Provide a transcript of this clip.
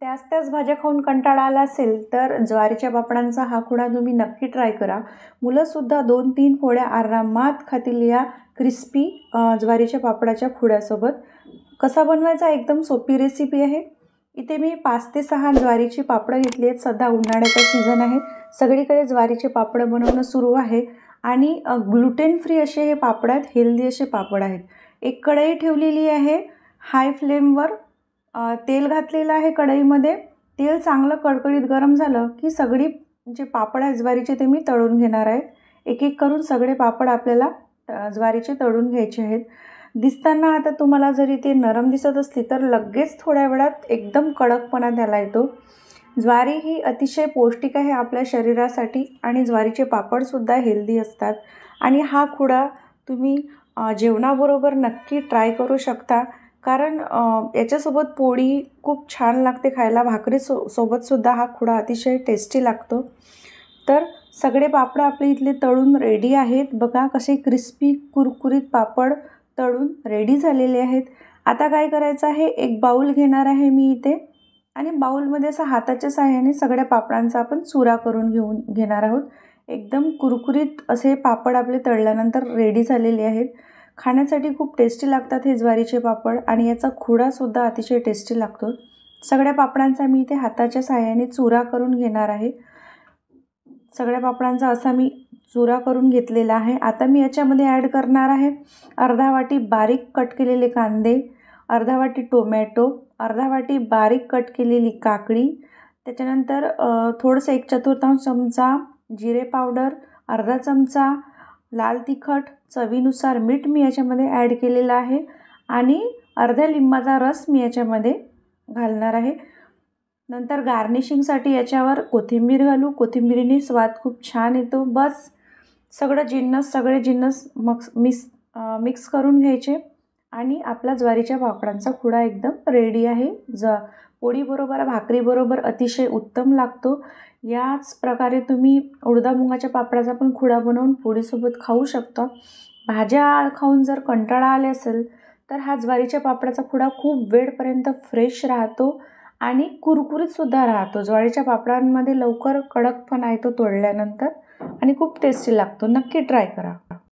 त्याच त्याच भाज्या खाऊन कंटाळा आला असेल तर ज्वारीच्या पापडांचा हा खुणा तुम्ही नक्की ट्राय करा मुलंसुद्धा दोन तीन फोड्या आरामात खातील या क्रिस्पी ज्वारीच्या पापडाच्या खुड्यासोबत कसा बनवायचा एकदम सोपी रेसिपी आहे इथे मी पाच ते सहा ज्वारीची पापडं घेतली आहेत सध्या उन्हाळ्याचा सीझन आहे सगळीकडे ज्वारीचे पापडं बनवणं सुरू आहे आणि ग्लुटेन फ्री असे हे पापड आहेत हेल्दी असे पापड आहेत एक कढई ठेवलेली आहे हाय फ्लेमवर तेल घातलेलं आहे कढईमध्ये तेल चांगलं कडकडीत गरम झालं की सगळी जे पापड आहे ज्वारीचे ते मी तळून घेणार आहेत एक एक करून सगळे पापड आपल्याला ज्वारीचे तळून घ्यायचे आहेत दिसताना आता तुम्हाला जरी ते नरम दिसत असली तर लगेच थोड्या वेळात एकदम कडकपणा द्यायला येतो ज्वारी ही अतिशय पौष्टिक आहे आपल्या शरीरासाठी आणि ज्वारीचे पापडसुद्धा हेल्दी असतात आणि हा खुडा तुम्ही जेवणाबरोबर नक्की ट्राय करू शकता कारण याच्यासोबत पोळी खूप छान लागते खायला भाकरी सो सोबतसुद्धा हा खुडा अतिशय टेस्टी लागतो तर सगळे पापड आपले इथले तळून रेडी आहेत बघा कसे क्रिस्पी कुरकुरीत पापड तळून रेडी झालेले आहेत आता काय करायचं आहे एक बाऊल घेणार आहे मी इथे आणि बाऊलमध्ये असं हाताच्या साह्याने सगळ्या पापडांचा आपण चुरा करून घेऊन घेणार आहोत एकदम कुरकुरीत असे पापड आपले तळल्यानंतर रेडी झालेले आहेत खाण्यासाठी खूप टेस्टी लागतात हे ज्वारीचे पापड आणि याचा खुडासुद्धा अतिशय टेस्टी लागतो सगळ्या पापडांचा मी इथे हाताच्या साह्याने चुरा करून घेणार आहे सगळ्या पापडांचा असा मी चुरा करून घेतलेला आहे आता मी याच्यामध्ये ॲड करणार आहे अर्धा वाटी बारीक कट केलेले कांदे अर्धा वाटी टोमॅटो अर्धा वाटी बारीक कट केलेली काकडी त्याच्यानंतर थोडंसं एक चतुर्थांश चमचा जिरे पावडर अर्धा चमचा लाल तिखट चवीनुसार मीठ मी याच्यामध्ये ॲड केलेलं आहे आणि अर्ध्या लिंबाचा रस मी याच्यामध्ये घालणार आहे नंतर गार्निशिंगसाठी याच्यावर कोथिंबीर घालू कोथिंबीरीने स्वाद खूप छान येतो बस सगळं जिन्नस सगळे जिन्नस मक्स मिक्स मिक्स करून घ्यायचे आणि आपला ज्वारीच्या पापडांचा खुडा एकदम रेडी आहे ज पोळीबरोबर भाकरीबरोबर अतिशय उत्तम लागतो याच प्रकारे तुम्ही उडदा उडदामुगाच्या पापडाचा पण खुडा बनवून पोळीसोबत खाऊ शकता भाज्या खाऊन जर कंटाळा आले असेल तर हा ज्वारीच्या पापडाचा खुडा खूप वेळपर्यंत फ्रेश राहतो आणि कुरकुरीतसुद्धा राहतो ज्वारीच्या पापडांमध्ये लवकर कडकपणा येतो तोडल्यानंतर आणि खूप टेस्टी लागतो नक्की ट्राय करा